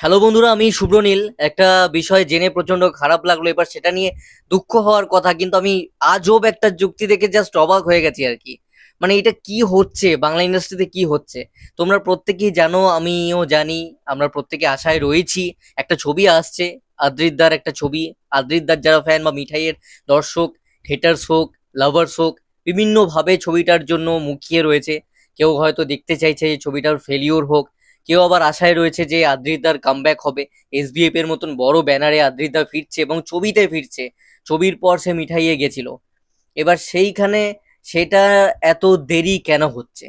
hello বন্ধুরা আমি শুভ্রনীল একটা বিষয় জেনে প্রচন্ড খারাপ লাগলো এবার সেটা নিয়ে দুঃখ হওয়ার কথা কিন্তু আমি আজব একটা যুক্তি দেখে জাস্ট অবাক হয়ে গেছি আর কি মানে এটা কি হচ্ছে বাংলা ইন্ডাস্ট্রিতে কি হচ্ছে তোমরা প্রত্যেকেই জানো আমিও জানি আমরা প্রত্যেকে আশায় রয়েছি একটা ছবি আসছে আদ্রিদ্দার একটা ছবি আদ্রিদ্দার যারা ফ্যান বা মিঠাইয়ের দর্শক হেটার্স হোক লাভার্স হোক বিভিন্নভাবে ছবিটার জন্য মুখিয়ে রয়েছে কেউ হয়তো দেখতে চাইছে যে ছবিটার ফেলিওর হোক কেউ আবার আশায় রয়েছে যে আদ্রিদার কামব্যাক হবে এসবিএফ এর মতন বড় ব্যানারে আদ্রিদা ফিরছে এবং ছবিতে ফিরছে ছবির পর সে মিঠাইয়ে গেছিল এবার সেইখানে সেটা এত দেরি কেন হচ্ছে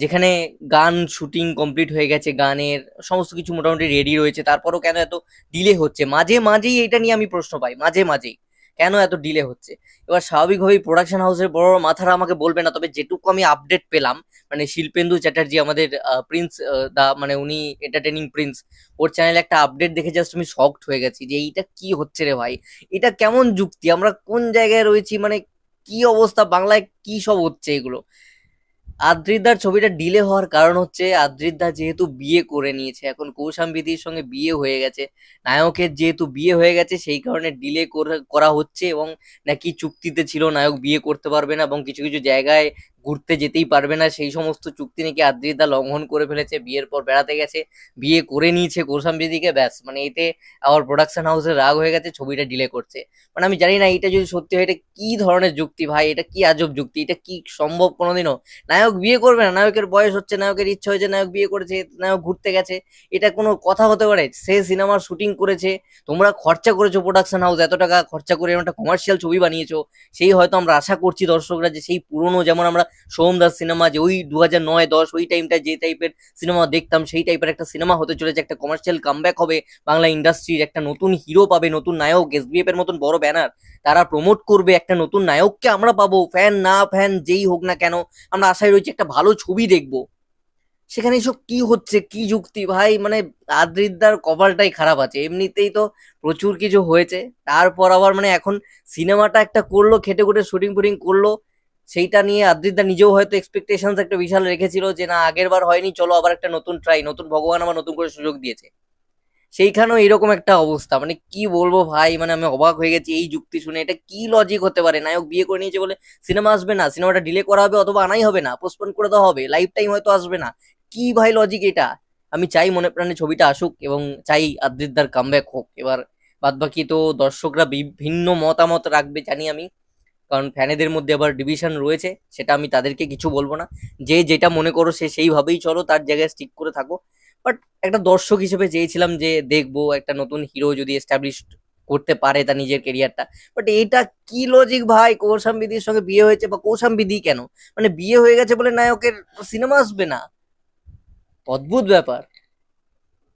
যেখানে গান শুটিং কমপ্লিট হয়ে গেছে গানের সমস্ত কিছু মোটামুটি রেডি রয়েছে তারপরও কেন এত ডিলে হচ্ছে মাঝে মাঝেই এটা নিয়ে আমি প্রশ্ন পাই মাঝে মাঝেই কেন এত ডিলে হচ্ছে এবার স্বাভাবিকভাবেই প্রোডাকশন হাউসের বড় মাথারা আমাকে বলবে না তবে যেটুকু আমি আপডেট পেলাম মানে শিল্পেন্দু চ্যাটার্জি আমাদের প্রিন্স দা মানে উনি এন্টারটেনিং প্রিন্স ওর চ্যানেলে একটা আপডেট দেখে জাস্ট আমি শকড হয়ে গেছি যে এইটা কি হচ্ছে রে ভাই এটা কেমন যুক্তি আমরা কোন জায়গায় রয়েছি মানে কি অবস্থা বাংলায় কি সব হচ্ছে এগুলো আদ্রিদার ছবিটা ডিলে হওয়ার কারণ হচ্ছে আদ্রিদা যেহেতু বিয়ে করে নিয়েছে এখন কৌশাম্বিদির সঙ্গে বিয়ে হয়ে গেছে নায়কের যেহেতু বিয়ে হয়ে গেছে সেই কারণে ডিলে করা হচ্ছে এবং নাকি চুক্তিতে ছিল নায়ক বিয়ে করতে পারবে না এবং কিছু কিছু জায়গায় ঘুরতে যেতেই পারবে না সেই সমস্ত চুক্তি নাকি আদ্রিদা লঙ্ঘন করে ফেলেছে বিয়ের পর বেড়াতে গেছে বিয়ে করে নিয়েছে কোসাম্বিদিকে ব্যাস মানে এতে আবার প্রোডাকশন হাউসের রাগ হয়ে গেছে ছবিটা ডিলে করছে মানে আমি জানি না এটা যদি সত্যি হয় এটা কি ধরনের যুক্তি ভাই এটা কি আজব যুক্তি এটা কি সম্ভব কোনোদিনও নায়ক বিয়ে করবে না নায়কের বয়স হচ্ছে নায়কের ইচ্ছা হয়েছে নায়ক বিয়ে করেছে নায়ক ঘুরতে গেছে এটা কোনো কথা হতে পারে সে সিনেমার শুটিং করেছে তোমরা খরচা করেছো প্রোডাকশন হাউস এত টাকা খরচা করে একটা কমার্শিয়াল ছবি বানিয়েছো সেই হয়তো আমরা আশা করছি দর্শকরা যে সেই পুরনো যেমন আমরা সোমদাস সিনেমা যে ওই দু হাজার নয় দশ ওই টাইমটা যে টাইপের সিনেমা দেখতাম সেই টাইপের একটা সিনেমা হতে চলেছে একটা কমার্শিয়াল কামব্যাক হবে বাংলা ইন্ডাস্ট্রির একটা নতুন হিরো পাবে নতুন নায়ক এস এর মতন বড় ব্যানার তারা প্রমোট করবে একটা নতুন নায়ককে আমরা পাবো ফ্যান না ফ্যান যেই হোক না কেন আমরা আশায় রয়েছি একটা ভালো ছবি দেখবো সেখানে এসব কি হচ্ছে কি যুক্তি ভাই মানে আদ্রিদার কপালটাই খারাপ আছে এমনিতেই তো প্রচুর কিছু হয়েছে তারপর আবার মানে এখন সিনেমাটা একটা করলো খেটে খুটে শুটিং ফুটিং করলো সেইটা নিয়ে আদ্রিদা নিজেও হয়তো এক্সপেকটেশন একটা বিশাল রেখেছিল যে না আগের বার হয়নি চলো আবার একটা নতুন ট্রাই নতুন ভগবান আমার নতুন করে সুযোগ দিয়েছে সেইখানেও এরকম একটা অবস্থা মানে কি বলবো ভাই মানে আমি অবাক হয়ে গেছি এই যুক্তি শুনে এটা কি লজিক হতে পারে নায়ক বিয়ে করে নিয়েছে বলে সিনেমা আসবে না সিনেমাটা ডিলে করা হবে অথবা আনাই হবে না পোস্টপোন করে দেওয়া হবে লাইফ টাইম হয়তো আসবে না কি ভাই লজিক এটা আমি চাই মনে প্রাণে ছবিটা আসুক এবং চাই আদ্রিদার কামব্যাক হোক এবার বাদবাকি তো দর্শকরা বিভিন্ন মতামত রাখবে জানি আমি কারণ ফ্যানেদের মধ্যে আবার ডিভিশন রয়েছে সেটা আমি তাদেরকে কিছু বলবো না যে যেটা মনে করো সে সেইভাবেই চলো তার জায়গায় স্টিক করে থাকো বাট একটা দর্শক হিসেবে চেয়েছিলাম যে দেখবো একটা নতুন হিরো যদি এস্টাবলিশ করতে পারে তার নিজের কেরিয়ারটা বাট এটা কি লজিক ভাই কৌশাম্বিদির সঙ্গে বিয়ে হয়েছে বা কৌশাম্বিদি কেন মানে বিয়ে হয়ে গেছে বলে নায়কের সিনেমা আসবে না অদ্ভুত ব্যাপার